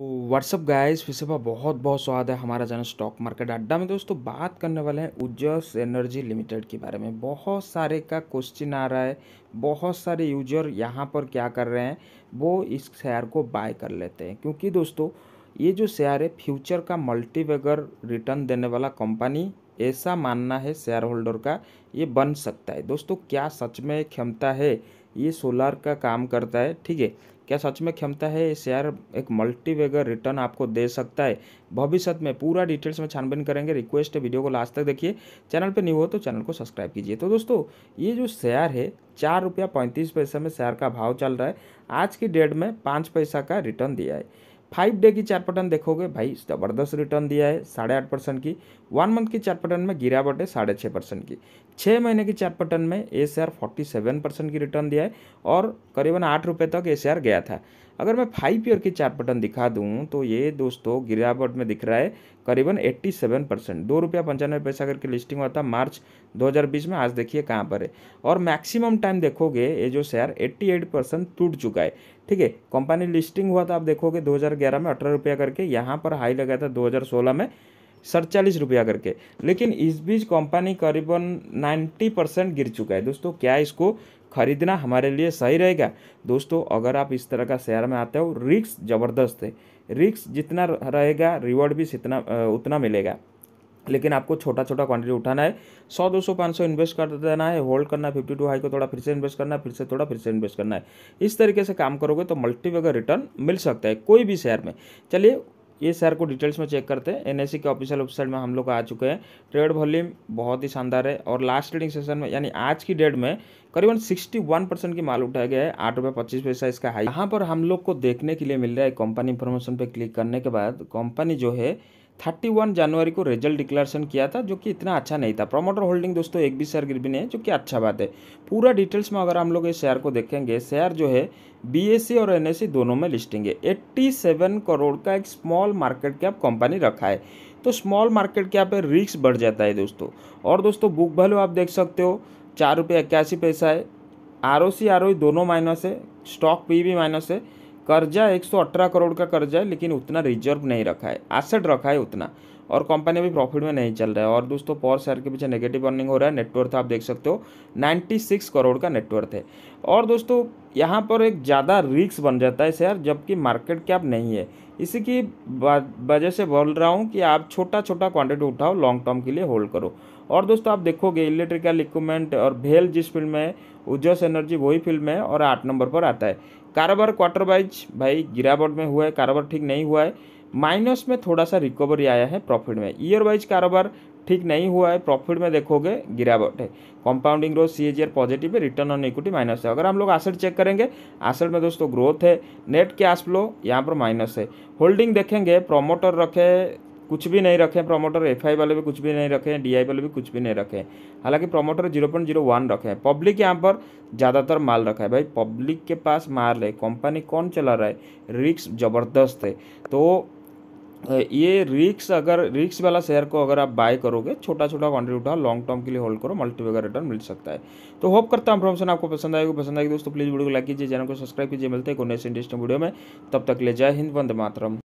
WhatsApp guys फिर से बहुत बहुत स्वाद है हमारा जाना स्टॉक मार्केट अड्डा में दोस्तों बात करने वाले हैं उजर्स एनर्जी लिमिटेड के बारे में बहुत सारे का क्वेश्चन आ रहा है बहुत सारे यूजर यहाँ पर क्या कर रहे हैं वो इस शेयर को बाय कर लेते हैं क्योंकि दोस्तों ये जो शेयर है फ्यूचर का मल्टीवेगर रिटर्न देने वाला कंपनी ऐसा मानना है शेयर होल्डर का ये बन सकता है दोस्तों क्या सच में क्षमता है ये सोलार का काम करता है ठीक है क्या सच में क्षमता है ये शेयर एक मल्टीवेगर रिटर्न आपको दे सकता है भविष्य में पूरा डिटेल्स में छानबीन करेंगे रिक्वेस्ट है वीडियो को लास्ट तक देखिए चैनल पर नहीं हो तो चैनल को सब्सक्राइब कीजिए तो दोस्तों ये जो शेयर है चार रुपया पैंतीस पैसा में शेयर का भाव चल रहा है आज की डेट में पाँच पैसा का रिटर्न दिया है फाइव डे की चार देखोगे भाई ज़बरदस्त रिटर्न दिया है साढ़े आठ परसेंट की वन मंथ की चार में गिरावट है साढ़े छः परसेंट की छः महीने की चाप में a share forty seven percent की रिटर्न दिया है और करीबन आठ रुपये तक ए शेयर गया था अगर मैं फाइव ईयर की चार्ट दिखा दूँ तो ये दोस्तों गिरावट में दिख रहा है करीबन एट्टी सेवन परसेंट दो रुपया पंचानवे पैसा करके लिस्टिंग हुआ था मार्च 2020 में आज देखिए कहाँ पर है और मैक्सिमम टाइम देखोगे ये जो शेयर एट्टी एट परसेंट टूट चुका है ठीक है कंपनी लिस्टिंग हुआ था आप देखोगे ग्यारह में अठारह रुपया करके यहाँ पर हाई लगा था सोलह में सड़चालीस रुपया करके लेकिन इस बीच कंपनी करीबन नाइन्टी परसेंट गिर चुका है दोस्तों क्या इसको खरीदना हमारे लिए सही रहेगा दोस्तों अगर आप इस तरह का शेयर में आते हो रिक्स ज़बरदस्त है रिक्स जितना रहेगा रिवॉर्ड भी इतना उतना मिलेगा लेकिन आपको छोटा छोटा क्वांटिटी उठाना है सौ दो सौ पाँच सौ इन्वेस्ट कर देना है होल्ड करना है फिफ्टी टू हाई को थोड़ा फिर से इन्वेस्ट करना है फिर से थोड़ा फिर से इन्वेस्ट करना है इस तरीके से काम करोगे तो मल्टीपेगर रिटर्न मिल सकता है कोई भी शेयर में चलिए ये शेयर को डिटेल्स में चेक करते हैं एनएससी के ऑफिशियल वेबसाइट में हम लोग आ चुके हैं ट्रेड वॉल्यूम बहुत ही शानदार है और लास्ट ट्रेडिंग सेशन में यानी आज की डेट में करीबन 61 परसेंट की माल उठाया गया है आठ रुपये पच्चीस पैसा इसका हाई यहाँ पर हम लोग को देखने के लिए मिल रहा है कंपनी इन्फॉर्मेशन पर क्लिक करने के बाद कंपनी जो है थर्टी वन जनवरी को रिजल्ट डिक्लेरेशन किया था जो कि इतना अच्छा नहीं था प्रमोटर होल्डिंग दोस्तों एक भी शेयर गिरवी नहीं है जो कि अच्छा बात है पूरा डिटेल्स में अगर हम लोग इस शेयर को देखेंगे शेयर जो है बी और एन दोनों में लिस्टिंग है एट्टी करोड़ का एक स्मॉल मार्केट कैप कंपनी रखा है तो स्मॉल मार्केट कैप पर रिस्क बढ़ जाता है दोस्तों और दोस्तों बुक वैल्यू आप देख सकते हो चार रुपये इक्यासी पैसा है R O C R O दोनों माइनस है स्टॉक पी भी माइनस है कर्जा 118 करोड़ का कर्जा है लेकिन उतना रिजर्व नहीं रखा है एसेट रखा है उतना और कंपनी अभी प्रॉफिट में नहीं चल रहा है और दोस्तों पर शेयर के पीछे नेगेटिव अर्निंग हो रहा है नेटवर्थ आप देख सकते हो 96 करोड़ का नेटवर्थ है और दोस्तों यहाँ पर एक ज़्यादा रिक्स बन जाता है शेयर जबकि मार्केट कैप नहीं है इसी की वजह से बोल रहा हूँ कि आप छोटा छोटा क्वांटिटी उठाओ लॉन्ग टर्म के लिए होल्ड करो और दोस्तों आप देखोगे इलेक्ट्रिकल इक्विपमेंट और भेल जिस फील्ड में है उज्जवस एनर्जी वही फील्ड में और आठ नंबर पर आता है कारोबार क्वार्टर वाइज भाई गिरावट में हुआ है कारोबार ठीक नहीं हुआ है माइनस में थोड़ा सा रिकवरी आया है प्रॉफिट में ईयर वाइज कारोबार ठीक नहीं हुआ है प्रॉफिट में देखोगे गिरावट है compounding growth C H positive है रिटर्न ऑन इक्विटी माइनस है अगर हम लोग एसेट चेक करेंगे एसेट में दोस्तों ग्रोथ है नेट कैश फ्लो यहाँ पर माइनस है होल्डिंग देखेंगे प्रोमोटर रखे कुछ भी नहीं रखे प्रमोटर एफ वाले भी कुछ भी नहीं रखे डी डी वाले भी कुछ भी नहीं रखे हैं हालांकि promoter zero point zero one रखे हैं पब्लिक यहाँ पर ज़्यादातर माल रखा है भाई पब्लिक के पास माल है कंपनी कौन चला रहा है रिक्स ज़बरदस्त है तो ये रिक्स अगर रिक्स वाला शेयर को अगर आप बाय करोगे छोटा छोटा क्वांटिटी उठा लॉन्ग टर्म के लिए होल्ड करो मल्टीपेगर रिटर्न मिल सकता है तो होप करता हूँ इन्फॉर्मेशन आपको पसंद आएगी पसंद आएगी दोस्तों प्लीज़ वीडियो को लाइक कीजिए चैनल को सब्सक्राइब कीजिए मिलते हैं कोई नेक्स्ट इंटरेस्टिंग वीडियो में तब तक ले जय हिंद वंद मातरम